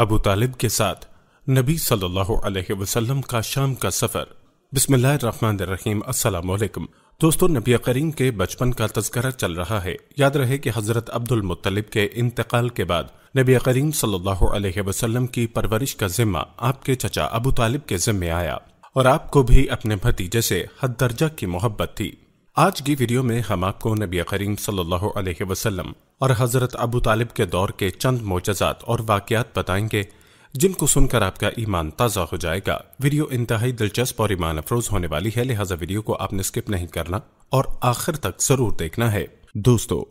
अबू तालिब के साथ नबी सल्लल्लाहु अलैहि वसल्लम का शाम का सफ़र बिस्मिल्लाहिर्रहमानिर्रहीम अस्सलाम वालेकुम दोस्तों नबी करीम के बचपन का तस्करा चल रहा है याद रहे कि हज़रत अब्दुल मुत्तलिब के इंतकाल के बाद नबी करीम सल्लल्लाहु अलैहि वसल्लम की परवरिश का जिम्मा आपके चचा अबू तालिब के जिम्मे आया और आपको भी अपने भतीजे से हद दर्जा की मोहब्बत थी आज की वीडियो में हम आपको नबी करीम सल्लल्लाहु अलैहि वसल्लम और हज़रत अबू तालिब के दौर के चंद मोजात और वाकयात बताएंगे जिनको सुनकर आपका ईमान ताज़ा हो जाएगा वीडियो इंतहाई दिलचस्प और ईमान अफरोज होने वाली है लिहाजा वीडियो को आपने स्किप नहीं करना और आखिर तक ज़रूर देखना है दोस्तों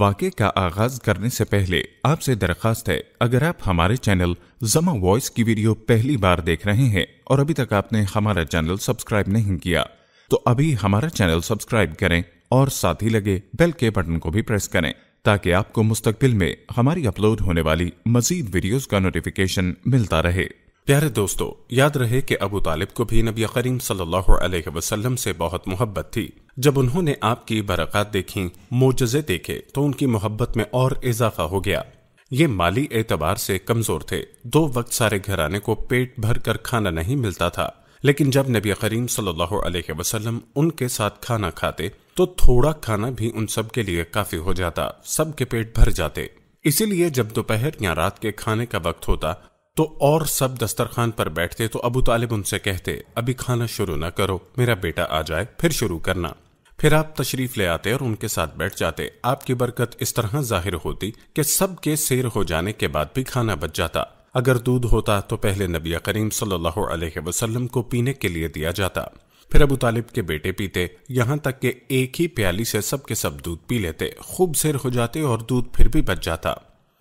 वाक का आगाज़ करने से पहले आपसे दरख्वास्त है अगर आप हमारे चैनल जमा वॉइस की वीडियो पहली बार देख रहे हैं और अभी तक आपने हमारा चैनल सब्सक्राइब नहीं किया तो अभी हमारा चैनल सब्सक्राइब करें और साथ ही लगे बेल के बटन को भी प्रेस करें ताकि आपको मुस्तकबिल में हमारी अपलोड होने वाली मजीद वीडियोस का नोटिफिकेशन मिलता रहे प्यारे दोस्तों याद रहे कि अबू तालिब को भी नबी करीम सल्लल्लाहु अलैहि वसल्लम से बहुत मोहब्बत थी जब उन्होंने आपकी बरक़ात देखी मोजे देखे तो उनकी मोहब्बत में और इजाफा हो गया ये माली एतबार से कमज़ोर थे दो वक्त सारे घराने को पेट भर कर खाना नहीं मिलता था लेकिन जब नबी करीम सल्लल्लाहु अलैहि वसल्लम उनके साथ खाना खाते तो थोड़ा खाना भी उन सब के लिए काफी हो जाता सबके पेट भर जाते इसीलिए जब दोपहर या रात के खाने का वक्त होता तो और सब दस्तरखान पर बैठते तो अबू तालिब उनसे कहते अभी खाना शुरू ना करो मेरा बेटा आ जाए फिर शुरू करना फिर आप तशरीफ ले आते और उनके साथ बैठ जाते आपकी बरकत इस तरह जाहिर होती कि सबके सेर हो जाने के बाद भी खाना बच जाता अगर दूध होता तो पहले नबी करीम सल्लल्लाहु अलैहि वसल्लम को पीने के लिए दिया जाता फिर अबू तालिब के बेटे पीते यहाँ तक कि एक ही प्याली से सब के सब दूध पी लेते खूब सिर हो जाते और दूध फिर भी बच जाता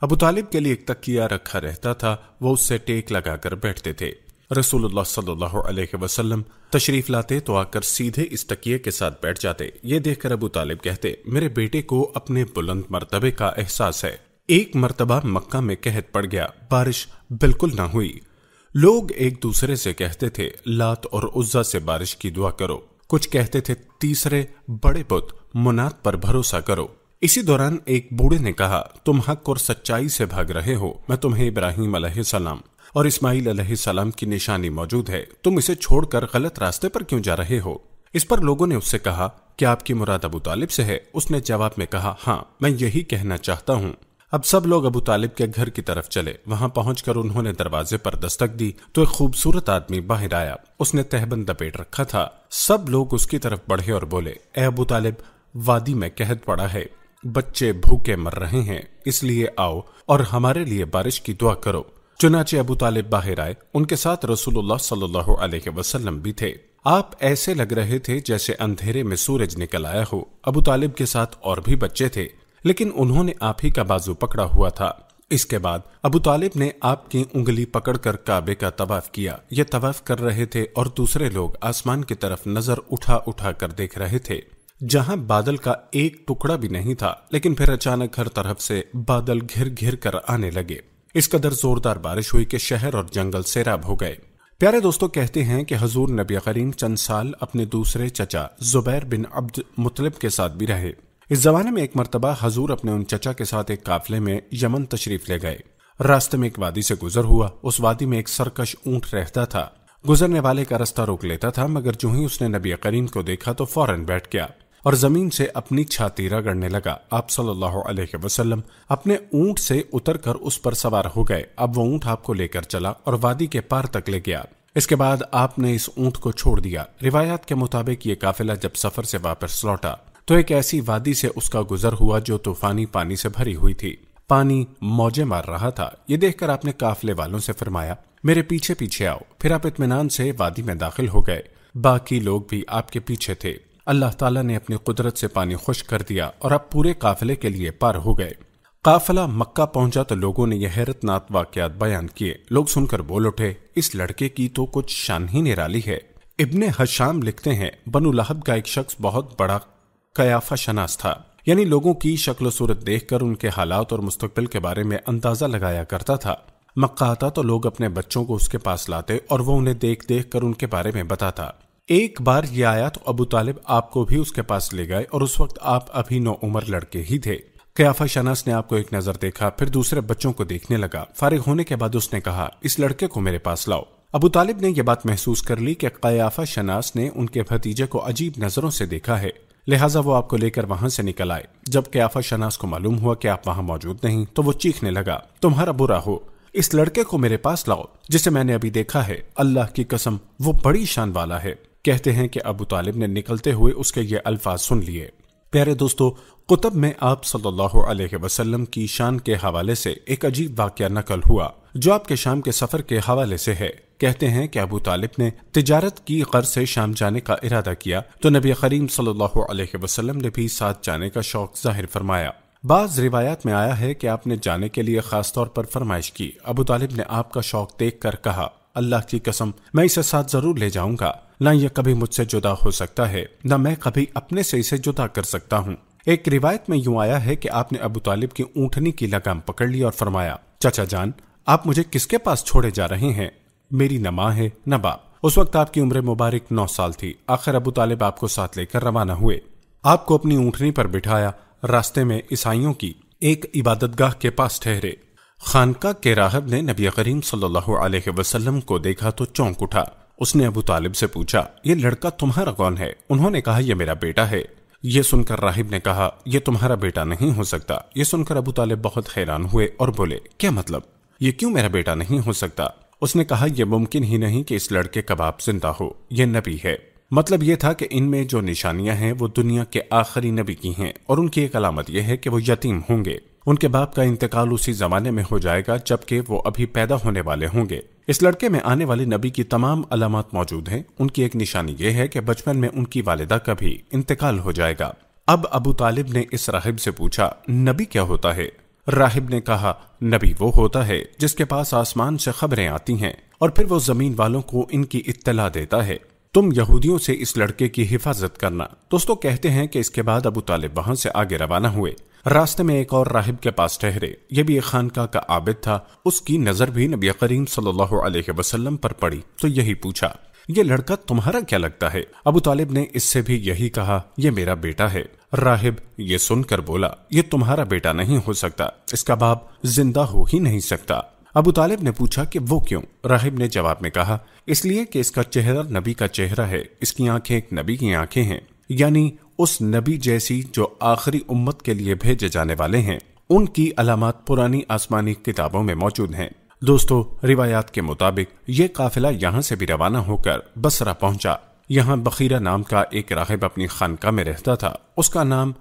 अबू तालिब के लिए एक तकिया रखा रहता था वो उससे टेक लगाकर बैठते थे रसूलुल्लाह सल्लल्लाहु अलैहि वसल्लम तशरीफ लाते तो आकर सीधे इस तकिए के साथ बैठ जाते ये देखकर अबू तालिब कहते मेरे बेटे को अपने बुलंद मरतबे का एहसास है एक मर्तबा मक्का में कहत पड़ गया बारिश बिल्कुल ना हुई लोग एक दूसरे से कहते थे लात और उज्जा से बारिश की दुआ करो कुछ कहते थे तीसरे बड़े बुत मुनात पर भरोसा करो इसी दौरान एक बूढ़े ने कहा तुम हक और सच्चाई से भाग रहे हो मैं तुम्हें इब्राहिम सलाम और इस्माइल सलाम की निशानी मौजूद है तुम इसे छोड़कर गलत रास्ते पर क्यों जा रहे हो इस पर लोगों ने उससे कहा क्या आपकी मुराद अबू तालिब से है उसने जवाब में कहा हाँ मैं यही कहना चाहता हूँ अब सब लोग अबू तालिब के घर की तरफ चले वहां पहुंचकर उन्होंने दरवाजे पर दस्तक दी तो एक खूबसूरत आदमी बाहर आया उसने तहबन दपेट रखा था सब लोग उसकी तरफ बढ़े और बोले ए अबू तालिब वादी में कहत पड़ा है बच्चे भूखे मर रहे हैं इसलिए आओ और हमारे लिए बारिश की दुआ करो चुनाचे अबू तालिब बाहर आए उनके साथ रसूलुल्लाह सल्लल्लाहु अलैहि वसल्लम भी थे आप ऐसे लग रहे थे जैसे अंधेरे में सूरज निकल आया हो अबू तालिब के साथ और भी बच्चे थे लेकिन उन्होंने आप ही का बाजू पकड़ा हुआ था इसके बाद अबू तालिब ने आपकी उंगली पकड़कर काबे का तवाफ किया ये तवाफ कर रहे थे और दूसरे लोग आसमान की तरफ नजर उठा उठा कर देख रहे थे जहां बादल का एक टुकड़ा भी नहीं था लेकिन फिर अचानक हर तरफ से बादल घिर घिर कर आने लगे इस कदर जोरदार बारिश हुई कि शहर और जंगल सैराब हो गए प्यारे दोस्तों कहते हैं कि हजूर नबी करीम चंद साल अपने दूसरे चचा जुबैर बिन अब्द मुतलब के साथ भी रहे इस जमाने में एक मरतबा हजूर अपने उन चचा के साथ एक काफिले में यमन तशरीफ ले गए रास्ते में एक वादी से गुजर हुआ उस वादी में एक सरकश ऊंट रहता था गुजरने वाले का रास्ता रोक लेता था मगर जो ही उसने नबी करीम को देखा तो फौरन बैठ गया और जमीन से अपनी छाती रगड़ने लगा आप सल्लल्लाहु अलैहि वसल्लम अपने ऊंट से उतरकर उस पर सवार हो गए अब वो ऊंट आपको लेकर चला और वादी के पार तक ले गया इसके बाद आपने इस ऊंट को छोड़ दिया रिवायात के मुताबिक ये काफिला जब सफर से वापस लौटा तो एक ऐसी वादी से उसका गुजर हुआ जो तूफानी पानी से भरी हुई थी पानी मौजे मार रहा था ये देखकर आपने काफले वालों से फरमाया मेरे पीछे पीछे आओ फिर आप इतमान से वादी में दाखिल हो गए बाकी लोग भी आपके पीछे थे अल्लाह ताला ने अपनी कुदरत से पानी खुश कर दिया और आप पूरे काफिले के लिए पार हो गए काफिला मक्का पहुंचा तो लोगों ने यह हैरतनाक वाकत बयान किए लोग सुनकर बोल उठे इस लड़के की तो कुछ शान ही निराली है इब्ने हशाम लिखते हैं बनु लहब का एक शख्स बहुत बड़ा कयाफा शनास था यानी लोगों की शक्ल सूरत देखकर उनके हालात और मुस्तबिल के बारे में अंदाजा लगाया करता था मक्का आता तो लोग अपने बच्चों को उसके पास लाते और वो उन्हें देख देख कर उनके बारे में बताता एक बार ये आया तो अबू तालिब आपको भी उसके पास ले गए और उस वक्त आप अभी नौ उम्र लड़के ही थे कयाफा शनास ने आपको एक नजर देखा फिर दूसरे बच्चों को देखने लगा फारिग होने के बाद उसने कहा इस लड़के को मेरे पास लाओ अबू तालिब ने यह बात महसूस कर ली कि कयाफा शनास ने उनके भतीजे को अजीब नजरों से देखा है लिहाजा वो आपको लेकर वहां से निकल आए जब क्याफा शनास को मालूम हुआ कि आप वहां मौजूद नहीं तो वो चीखने लगा तुम्हारा बुरा हो इस लड़के को मेरे पास लाओ जिसे मैंने अभी देखा है अल्लाह की कसम वो बड़ी शान वाला है कहते हैं कि अबू तालिब ने निकलते हुए उसके ये अल्फाज सुन लिए प्यारे दोस्तों कुतब में आप सल्लल्लाहु अलैहि वसल्लम की शान के हवाले से एक अजीब वाक्य नकल हुआ जो आपके शाम के सफर के हवाले से है कहते हैं कि अबू तालिब ने तिजारत की गर से शाम जाने का इरादा किया तो नबी करीम सल्लल्लाहु अलैहि वसल्लम ने भी साथ जाने का शौक जाहिर फरमाया बाज रिवायात में आया है कि आपने जाने के लिए खास तौर पर फरमाइश की अबू तालिब ने आपका शौक देख कर कहा अल्लाह की कसम मैं इसे साथ जरूर ले जाऊंगा न यह कभी मुझसे जुदा हो सकता है न मैं कभी अपने से इसे जुदा कर सकता हूँ एक रिवायत में यूं आया है कि आपने अबू तालिब की ऊँटनी की लगाम पकड़ ली और फरमाया चाचा जान आप मुझे किसके पास छोड़े जा रहे हैं मेरी न माँ है न बाप उस वक्त आपकी उम्र मुबारक नौ साल थी आखिर अबू तालिब आपको साथ लेकर रवाना हुए आपको अपनी ऊँटनी पर बिठाया रास्ते में ईसाइयों की एक इबादतगाह के पास ठहरे खानका के राहब ने नबी करीम सल्लल्लाहु वसल्लम को देखा तो चौंक उठा उसने अबू तालिब से पूछा ये लड़का तुम्हारा कौन है उन्होंने कहा यह मेरा बेटा है ये सुनकर राहिब ने कहा यह तुम्हारा बेटा नहीं हो सकता ये सुनकर अबू तालिब बहुत हैरान हुए और बोले क्या मतलब ये क्यों मेरा बेटा नहीं हो सकता उसने कहा यह मुमकिन ही नहीं कि इस लड़के का बाप जिंदा हो यह नबी है मतलब ये था कि इनमें जो निशानियां हैं वो दुनिया के आखिरी नबी की हैं और उनकी एक अलामत यह है कि वो यतीम होंगे उनके बाप का इंतकाल उसी जमाने में हो जाएगा जबकि वो अभी पैदा होने वाले होंगे इस लड़के में आने वाले नबी की तमाम अलामत मौजूद हैं उनकी एक निशानी यह है कि बचपन में उनकी वालिदा का भी इंतकाल हो जाएगा अब अबू तालिब ने इस राहिब से पूछा नबी क्या होता है राहिब ने कहा नबी वो होता है जिसके पास आसमान से खबरें आती हैं और फिर वो जमीन वालों को इनकी इत्तला देता है तुम यहूदियों से इस लड़के की हिफाजत करना दोस्तों कहते हैं कि इसके बाद अबू तालिब वहां से आगे रवाना हुए रास्ते में एक और राहिब के पास ठहरे ये भी एक खानका का आबिद था उसकी नजर भी नबी करीम सल्लल्लाहु अलैहि वसल्लम पर पड़ी तो यही पूछा ये लड़का तुम्हारा क्या लगता है अबू तालिब ने इससे भी यही कहा यह मेरा बेटा है राहिब ये सुनकर बोला ये तुम्हारा बेटा नहीं हो सकता इसका बाप जिंदा हो ही नहीं सकता अबू तालिब ने पूछा कि वो क्यों राहिब ने जवाब में कहा इसलिए कि इसका चेहरा नबी का चेहरा है इसकी आंखें एक नबी की आंखें हैं यानी उस नबी जैसी जो आखिरी उम्मत के लिए भेजे जाने वाले हैं उनकी अलामत पुरानी आसमानी किताबों में मौजूद हैं दोस्तों रिवायात के मुताबिक ये काफिला यहाँ से भी रवाना होकर बसरा पहुंचा यहाँ बखीरा नाम का एक राहिब अपनी खानका में रहता था उसका नाम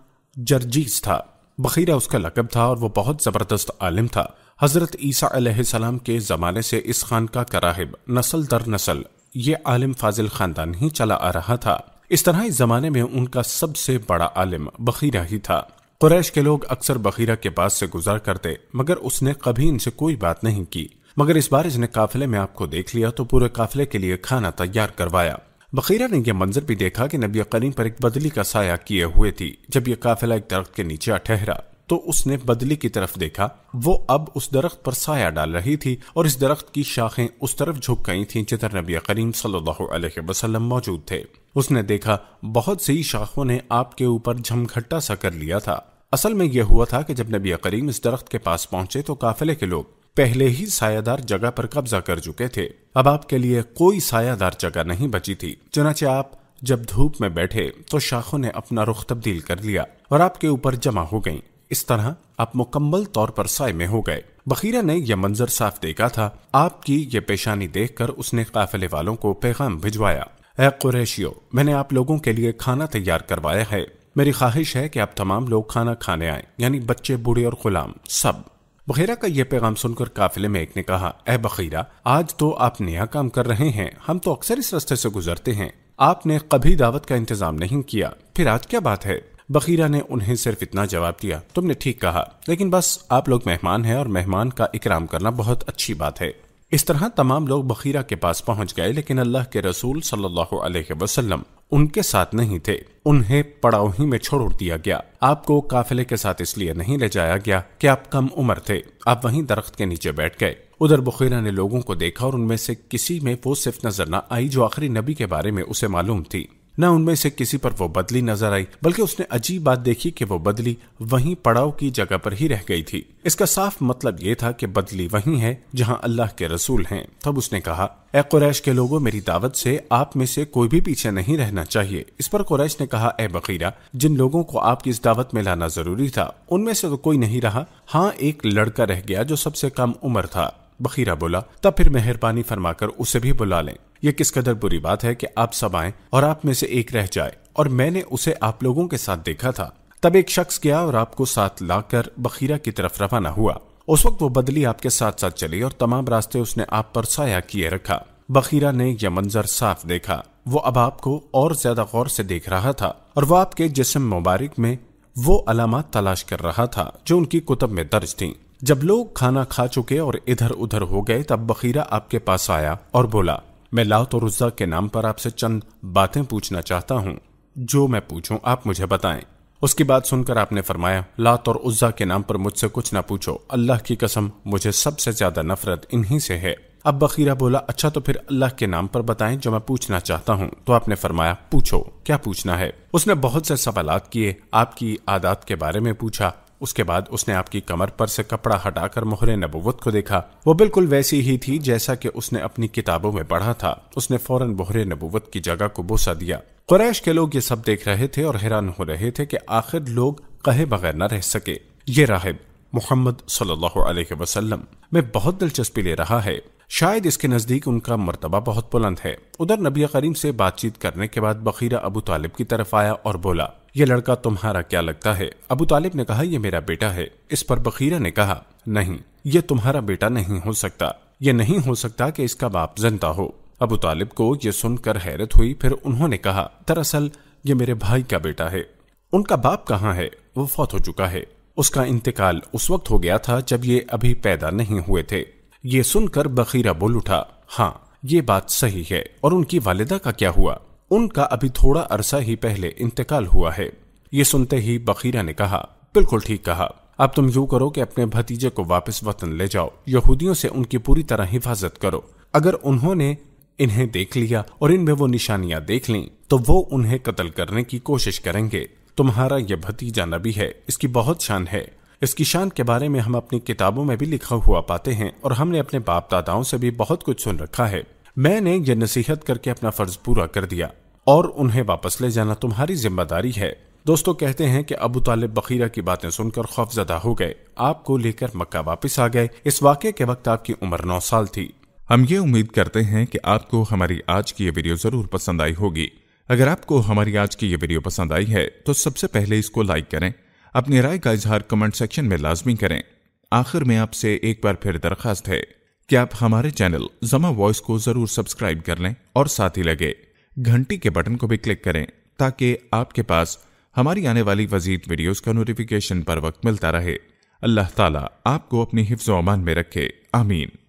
जर्जीज था बखीरा उसका लकब था और वो बहुत ज़बरदस्त आलिम था हज़रत ईसा सलाम के ज़माने से इस खानका का राहिब नसल दर नसल ये आलिम फाजिल ख़ानदान ही चला आ रहा था इस तरह इस ज़माने में उनका सबसे बड़ा आलिम बखीरा ही था कुरैश के लोग अक्सर बखीरा के पास से गुजार करते मगर उसने कभी इनसे कोई बात नहीं की मगर इस बार इसने काफिले में आपको देख लिया तो पूरे काफिले के लिए खाना तैयार करवाया बखीरा ने यह मंजर भी देखा कि नबी करीम पर एक बदली का साया किए हुए थी जब यह काफिला एक दरख्त के नीचे ठहरा तो उसने बदली की तरफ देखा वो अब उस दरख्त पर साया डाल रही थी और इस दरख्त की शाखें उस तरफ झुक गई थी जिधर नबी करीम सल्लाम मौजूद थे उसने देखा बहुत सी शाखों ने आपके ऊपर झमघट्टा सा कर लिया था असल में यह हुआ था कि जब नबी करीम इस दरख्त के पास पहुंचे तो काफिले के लोग पहले ही सायादार जगह पर कब्जा कर चुके थे अब आपके लिए कोई सायादार जगह नहीं बची थी चुनाचे आप जब धूप में बैठे तो शाखों ने अपना रुख तब्दील कर लिया और आपके ऊपर जमा हो गईं। इस तरह आप मुकम्मल तौर पर साय में हो गए बखीरा ने यह मंजर साफ देखा था आपकी ये पेशानी कर उसने काफिले वालों को पैगाम भिजवाया ए कुरैशियो मैंने आप लोगों के लिए खाना तैयार करवाया है मेरी ख्वाहिश है कि आप तमाम लोग खाना खाने आए यानी बच्चे बूढ़े और गुलाम सब बखीरा का यह पैगाम सुनकर काफिले में एक ने कहा ए बखीरा आज तो आप नया काम कर रहे हैं हम तो अक्सर इस रस्ते से गुजरते हैं आपने कभी दावत का इंतजाम नहीं किया फिर आज क्या बात है बखीरा ने उन्हें सिर्फ इतना जवाब दिया तुमने ठीक कहा लेकिन बस आप लोग मेहमान हैं और मेहमान का इकराम करना बहुत अच्छी बात है इस तरह तमाम लोग बखीरा के पास पहुंच गए लेकिन अल्लाह के रसूल सल्लल्लाहु अलैहि वसल्लम उनके साथ नहीं थे उन्हें पड़ाव ही में छोड़ दिया गया आपको काफिले के साथ इसलिए नहीं ले जाया गया कि आप कम उम्र थे आप वहीं दरख्त के नीचे बैठ गए उधर बखीरा ने लोगों को देखा और उनमें से किसी में वो सिर्फ नजर न आई जो आखिरी नबी के बारे में उसे मालूम थी न उनमें से किसी पर वो बदली नजर आई बल्कि उसने अजीब बात देखी कि वो बदली वहीं पड़ाव की जगह पर ही रह गई थी इसका साफ मतलब ये था कि बदली वहीं है जहां अल्लाह के रसूल हैं तब उसने कहा ए कुरैश के लोगों मेरी दावत से आप में से कोई भी पीछे नहीं रहना चाहिए इस पर कुरैश ने कहा ए बकीरा जिन लोगों को आपकी इस दावत में लाना जरूरी था उनमें से तो कोई नहीं रहा हाँ एक लड़का रह गया जो सबसे कम उम्र था बखीरा बोला तब फिर मेहरबानी फरमाकर उसे भी बुला लें यह किस कदर बुरी बात है कि आप सब आए और आप में से एक रह जाए और मैंने उसे आप लोगों के साथ देखा था तब एक शख्स गया और आपको साथ लाकर बखीरा की तरफ रवाना हुआ उस वक्त वो बदली आपके साथ साथ चली और तमाम रास्ते उसने आप पर साया किए रखा बखीरा ने यह मंजर साफ देखा वो अब आपको और ज्यादा गौर से देख रहा था और वो आपके जिसम मुबारक में वो अलामत तलाश कर रहा था जो उनकी कुतब में दर्ज थीं जब लोग खाना खा चुके और इधर उधर हो गए तब बखीरा आपके पास आया और बोला मैं लात और उज्जा के नाम पर आपसे चंद बातें पूछना चाहता हूँ जो मैं पूछूं आप मुझे बताएं उसकी बात सुनकर आपने फरमाया लात और उज्जा के नाम पर मुझसे कुछ ना पूछो अल्लाह की कसम मुझे सबसे ज्यादा नफरत इन्हीं से है अब बखीरा बोला अच्छा तो फिर अल्लाह के नाम पर बताएं जो मैं पूछना चाहता हूं तो आपने फरमाया पूछो क्या पूछना है उसने बहुत से सवाल किए आपकी आदात के बारे में पूछा उसके बाद उसने आपकी कमर पर से कपड़ा हटाकर मोहरे नबूवत को देखा वो बिल्कुल वैसी ही थी जैसा कि उसने अपनी किताबों में पढ़ा था उसने फौरन मोहरे नबूवत की जगह को बोसा दिया कुरैश के लोग ये सब देख रहे थे और हैरान हो रहे थे कि आखिर लोग कहे बगैर न रह सके ये राहिब मोहम्मद सल्लल्लाहु अलैहि वसल्लम में बहुत दिलचस्पी ले रहा है शायद इसके नज़दीक उनका मर्तबा बहुत बुलंद है उधर नबी करीम से बातचीत करने के बाद बखीरा अबू तालिब की तरफ आया और बोला ये लड़का तुम्हारा क्या लगता है अबू तालिब ने कहा यह मेरा बेटा है इस पर बखीरा ने कहा नहीं ये तुम्हारा बेटा नहीं हो सकता ये नहीं हो सकता कि इसका बाप जनता हो अबू तालिब को यह सुनकर हैरत हुई फिर उन्होंने कहा दरअसल ये मेरे भाई का बेटा है उनका बाप कहाँ है वो फौत हो चुका है उसका इंतकाल उस वक्त हो गया था जब ये अभी पैदा नहीं हुए थे ये सुनकर बखीरा बोल उठा हाँ ये बात सही है और उनकी वालिदा का क्या हुआ उनका अभी थोड़ा अरसा ही पहले इंतकाल हुआ है ये सुनते ही बखीरा ने कहा बिल्कुल ठीक कहा अब तुम यू करो कि अपने भतीजे को वापस वतन ले जाओ यहूदियों से उनकी पूरी तरह हिफाजत करो अगर उन्होंने इन्हें देख लिया और इनमें वो निशानियां देख ली तो वो उन्हें कत्ल करने की कोशिश करेंगे तुम्हारा यह भतीजा नबी है इसकी बहुत शान है इसकी शान के बारे में हम अपनी किताबों में भी लिखा हुआ पाते हैं और हमने अपने बाप दादाओं से भी बहुत कुछ सुन रखा है मैंने ये नसीहत करके अपना फर्ज पूरा कर दिया और उन्हें वापस ले जाना तुम्हारी जिम्मेदारी है दोस्तों कहते हैं कि अबू तालिब बखीरा की बातें सुनकर खौफजदा हो गए आपको लेकर मक्का वापस आ गए इस वाक्य के वक्त आपकी उम्र नौ साल थी हम ये उम्मीद करते हैं कि आपको हमारी आज की ये वीडियो ज़रूर पसंद आई होगी अगर आपको हमारी आज की ये वीडियो पसंद आई है तो सबसे पहले इसको लाइक करें अपनी राय का इजहार कमेंट सेक्शन में लाजमी करें आखिर में आपसे एक बार फिर दरखास्त है कि आप हमारे चैनल जमा वॉइस को जरूर सब्सक्राइब कर लें और साथ ही लगे घंटी के बटन को भी क्लिक करें ताकि आपके पास हमारी आने वाली वजीद वीडियोस का नोटिफिकेशन पर वक्त मिलता रहे अल्लाह ताला आपको अपनी हिफ्ज अमान में रखे आमीन